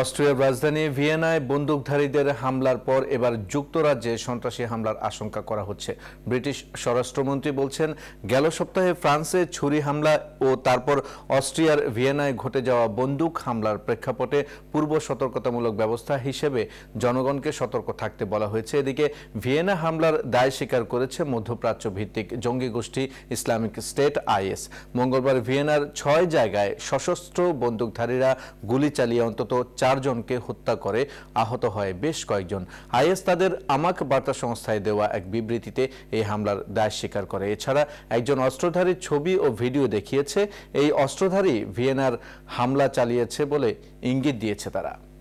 অস্ট্রিয়ার রাজধানী ভিয়েনায় বন্দুকধারীদের হামলার পর এবার যুক্তরাজ্যে সন্ত্রাসী হামলার আশঙ্কা করা হচ্ছে ব্রিটিশ স্বরাষ্ট্রমন্ত্রী বলছেন গেল সপ্তাহে ফ্রান্সে ছুরি হামলা ও তারপর অস্ট্রিয়ার ভিয়েনায় ঘটে যাওয়া বন্দুক হামলার প্রেক্ষাপটে পূর্ব সতর্কতামূলক ব্যবস্থা হিসেবে জনগণকে সতর্ক থাকতে বলা হয়েছে এদিকে ভিয়েনা হামলার দায় স্বীকার করেছে মধ্যপ্রাচ্য ভিত্তিক জঙ্গি গোষ্ঠী ইসলামিক স্টেট আইএস মঙ্গলবার ভিয়েনার ছয় জায়গায় সশস্ত্র বন্দুকধারীরা গুলি চালিয়ে অন্তত চারজনকে হত্যা করে আহত হয় বেশ কয়েকজন আইএস তাদের আমাক বার্তা সংস্থায় দেওয়া এক বিবৃতিতে এই হামলার দায় স্বীকার করে এছাড়া একজন অস্ত্রধারীর ছবি ও ভিডিও দেখিয়েছে এই অস্ত্রধারী ভিয়েনার হামলা চালিয়েছে বলে ইঙ্গিত দিয়েছে তারা